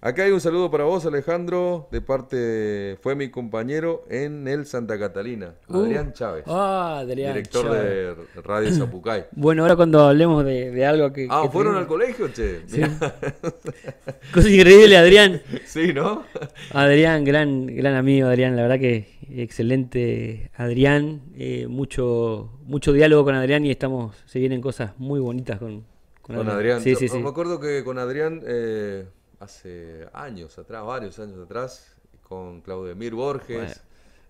Acá hay un saludo para vos, Alejandro, de parte fue mi compañero en el Santa Catalina, uh. Adrián Chávez. Ah, Director de Radio Zapucay. Bueno, ahora cuando hablemos de, algo que. Ah, fueron al colegio, che. Sí. Cosa increíble, Adrián. Sí, ¿no? Adrián, gran, gran amigo, Adrián, la verdad que excelente, Adrián. Eh, mucho, mucho diálogo con Adrián y estamos, se vienen cosas muy bonitas con, con, con Adrián. Sí, sí, Me acuerdo que con Adrián. Eh, hace años atrás, varios años atrás, con Claudemir Borges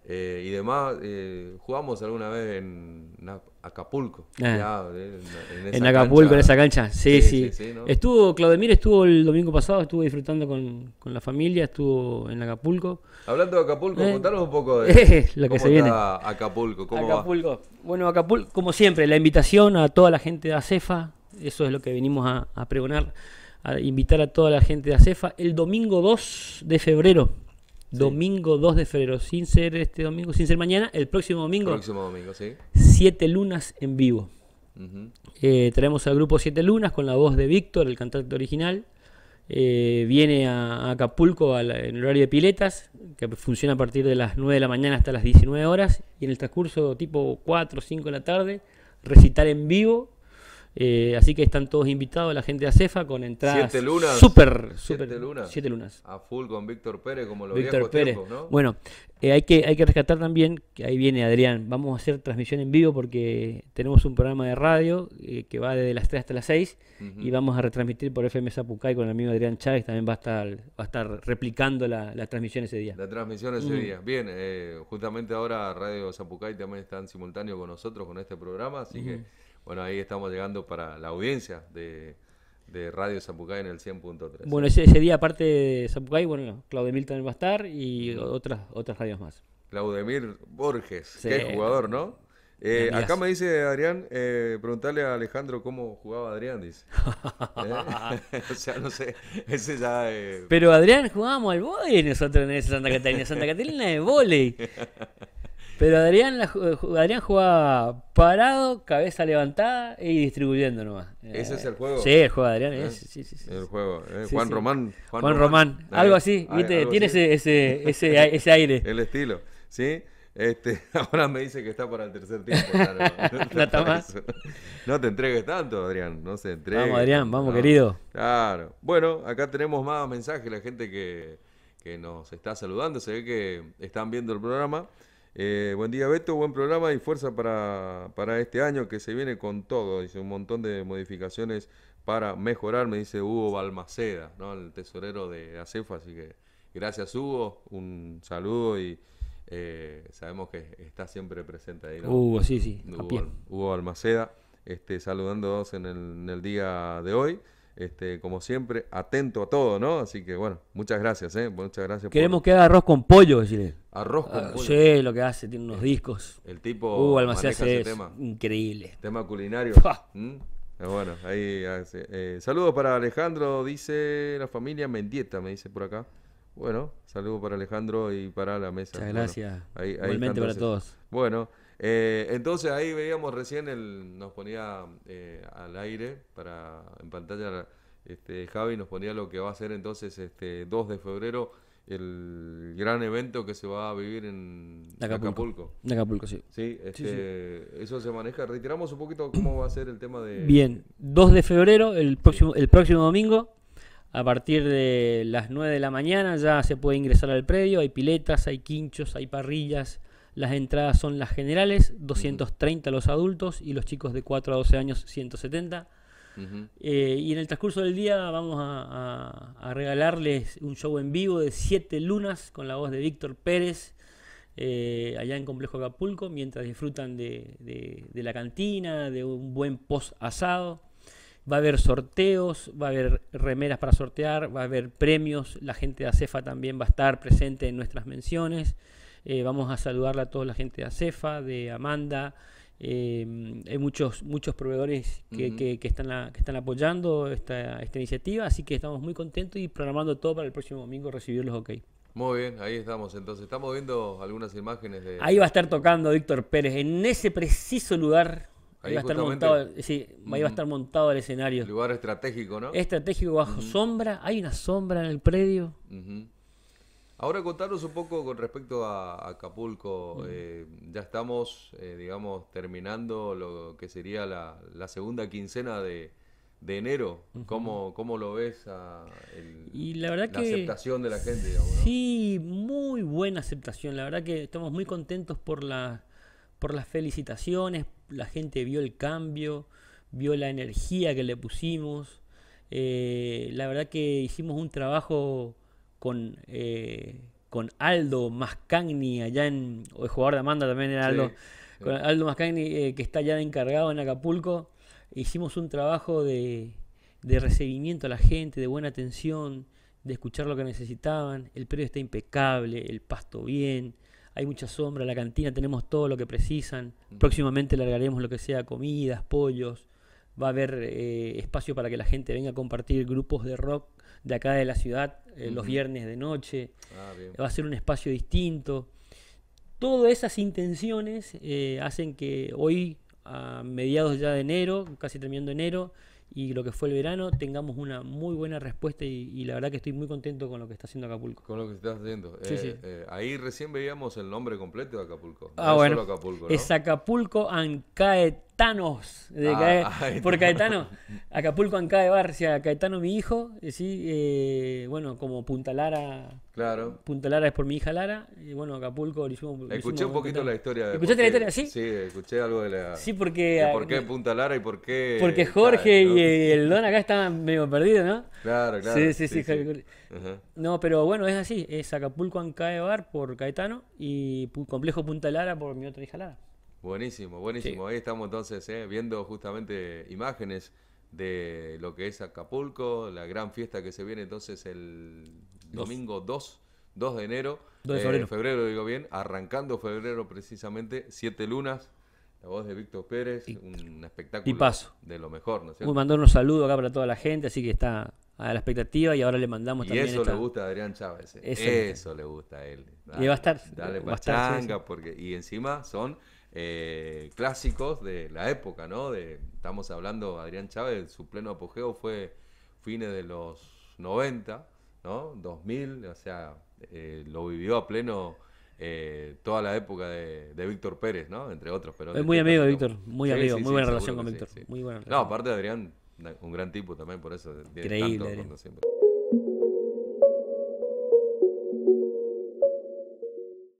eh, y demás. Eh, jugamos alguna vez en, Acapulco. Ah. Eh, en, Acapulco, en esa cancha. Sí, sí. Estuvo, Claudemir estuvo el domingo pasado, estuvo disfrutando con, la familia, estuvo en Acapulco. Hablando de Acapulco, contanos un poco de que cómo se viene. Acapulco, Bueno, Acapulco, como siempre, la invitación a toda la gente de ACEFA, eso es lo que venimos a pregonar invitar a toda la gente de ACEFA el domingo 2 de febrero. Domingo 2 de febrero, sin ser este domingo, sin ser mañana, el próximo domingo. Próximo domingo, Siete lunas en vivo. Eh, traemos al grupo Siete Lunas con la voz de Víctor, el cantante original. Eh, viene a, Acapulco en horario de piletas, que funciona a partir de las 9 de la mañana hasta las 19 horas. Y en el transcurso tipo 4 o 5 de la tarde, ...recitar en vivo eh, así que están todos invitados, la gente de Acefa, con entradas. Siete lunas. Súper, súper. Siete lunas. A full con Víctor Pérez, como lo Víctor Pérez. ¿no? Bueno, eh, hay, que, hay que rescatar también, que ahí viene Adrián, vamos a hacer transmisión en vivo porque tenemos un programa de radio eh, que va desde las 3 hasta las 6 y vamos a retransmitir por FM Zapucay con el amigo Adrián Chávez, también va a estar, va a estar replicando la, la transmisión ese día. La transmisión ese día. Bien, justamente ahora Radio Zapucay también en simultáneo con nosotros, con este programa, así que bueno, ahí estamos llegando para la audiencia de, Radio Zapucay en el 100.3. Bueno, ese, día aparte de Zapucay, bueno, Claudemir también va a estar y otras, otras radios más. Claudemir Borges, qué jugador, ¿no? Eh, acá me dice Adrián, eh, preguntarle a Alejandro cómo jugaba Adrián, dice. Eh, o sea, no sé, ese ya... Eh, Pero Adrián jugábamos al vóley nosotros en Santa Catalina, Santa Catalina de vóley. Pero Adrián, Adrián jugaba parado, cabeza levantada y distribuyendo nomás. ¿Ese es eh, el juego? Sí, el juego de Adrián. Es, ah, sí, sí, sí, el juego. Eh, Juan, Román, Juan, Román. Algo así, ¿viste? Tiene Ese, ese, ese, ese aire. el estilo, ¿sí? Este, ahora me dice que está para el tercer tiempo. no, te entregues tanto, Adrián. No se entregues. Vamos, Adrián, vamos, querido. Claro. Bueno, acá tenemos más mensajes. La gente que, que nos está saludando, se ve que están viendo el programa. Eh, buen día Beto, buen programa y fuerza para, este año que se viene con todo. Dice un montón de modificaciones para mejorar, me dice Hugo Balmaceda, ¿no? el tesorero de ACEFA. Así que gracias Hugo, un saludo y eh, sabemos que está siempre presente ahí. Hugo, sí, sí. Hugo, Balmaceda, este, saludándonos en el, en el día de hoy. Este, como siempre, atento a todo, ¿no? Así que bueno, muchas gracias, ¿eh? Muchas gracias. Queremos que haga arroz con pollo, decirle. Arroz con ah, pollo. Sí, lo que hace, tiene unos discos. El tipo. Uh, tema. Increíble. Tema culinario. ¿Mm? Ah, bueno, ahí. Eh, saludos para Alejandro, dice la familia Mendieta, me dice por acá. Bueno, saludos para Alejandro y para la mesa. Muchas gracias. Igualmente para todos. Bueno. Eh, entonces ahí veíamos recién, el, nos ponía eh, al aire para en pantalla este, Javi, nos ponía lo que va a ser entonces este 2 de febrero el gran evento que se va a vivir en Acapulco. Acapulco, sí. Este, sí, eso se maneja. Retiramos un poquito cómo va a ser el tema de... Bien, 2 de febrero, el próximo, el próximo domingo, a partir de las 9 de la mañana ya se puede ingresar al predio, hay piletas, hay quinchos, hay parrillas, las entradas son las generales, 230 los adultos y los chicos de 4 a 12 años 170. Eh, y en el transcurso del día vamos a, regalarles un show en vivo de 7 Lunas con la voz de Víctor Pérez eh, allá en Complejo Acapulco, mientras disfrutan de, de la cantina, de un buen post asado. Va a haber sorteos, va a haber remeras para sortear, va a haber premios. La gente de ACEFA también va a estar presente en nuestras menciones. Eh, vamos a saludarle a toda la gente de Acefa, de Amanda. Em, hay muchos, muchos proveedores que, están apoyando esta, iniciativa, así que estamos muy contentos y programando todo para el próximo domingo recibir los OK. Muy bien, ahí estamos. Entonces, estamos viendo algunas imágenes de. Ahí va a estar tocando Víctor Pérez, en ese preciso lugar. Ahí, va, a estar montado, sí, el escenario. Lugar estratégico, ¿no? Estratégico bajo sombra. Hay una sombra en el predio. Ahora contanos un poco con respecto a Acapulco. Eh, ya estamos, eh, digamos, terminando lo que sería la, segunda quincena de, enero. ¿Cómo, lo ves a el, y la, verdad aceptación de la gente? Sí, muy buena aceptación. La verdad que estamos muy contentos por, la, por las felicitaciones. La gente vio el cambio, vio la energía que le pusimos. Eh, la verdad que hicimos un trabajo con, eh, con Aldo Mascagni allá en. O el jugador de Amanda también era Aldo. Con Aldo Mascagni, eh, que está ya encargado en Acapulco. Hicimos un trabajo de, de recibimiento a la gente, de buena atención, de escuchar lo que necesitaban. El predio está impecable, el pasto bien, hay mucha sombra, la cantina tenemos todo lo que precisan. Mm. Próximamente largaremos lo que sea, comidas, pollos va a haber eh, espacio para que la gente venga a compartir grupos de rock de acá de la ciudad eh, los viernes de noche. Ah, va a ser un espacio distinto. Todas esas intenciones eh, hacen que hoy, a mediados ya de enero, casi terminando enero, y lo que fue el verano, tengamos una muy buena respuesta y, la verdad que estoy muy contento con lo que está haciendo Acapulco. Con lo que estás haciendo. ahí recién veíamos el nombre completo de Acapulco. Ah, bueno. Es, Acapulco, ¿no? Caetanos. De ah, por Caetano. Acapulco Ancae Barcia, Caetano mi hijo. Eh, sí, eh, bueno, como Punta Lara. Claro. Punta Lara es por mi hija Lara. Y bueno, Acapulco escuché un poquito la historia. De ¿Escuchaste la historia? Sí. Sí, escuché algo de la. ¿Por qué Punta Lara y por qué. Porque Jorge y el Don acá estaban medio perdidos, ¿no? Claro, claro. Sí, sí, sí. No, pero bueno, es así. Es Acapulco Ancae Bar por Caetano y Complejo Punta Lara por mi otra hija Lara. Buenísimo, buenísimo. Ahí estamos entonces eh, viendo justamente imágenes de lo que es Acapulco, la gran fiesta que se viene entonces el domingo 2, de enero, de eh, febrero. digo bien, arrancando febrero precisamente, siete lunas, la voz de Víctor Pérez, un espectáculo de lo mejor, ¿no es mandó unos saludos acá para toda la gente, así que está a la expectativa y ahora le mandamos y Eso le gusta a Adrián Chávez. Eh. Eso, le gusta a él. y va a estar. Dale porque. Y encima son eh, clásicos de la época, ¿no? De, estamos hablando, Adrián Chávez, su pleno apogeo fue fines de los 90, ¿no? 2000, o sea, eh, lo vivió a pleno eh, toda la época de, Víctor Pérez, ¿no? Entre otros. Pero es muy amigo de Víctor, muy amigo, muy, buena relación con Víctor. Muy No, aparte de Adrián, un gran tipo también, por eso. Increíble.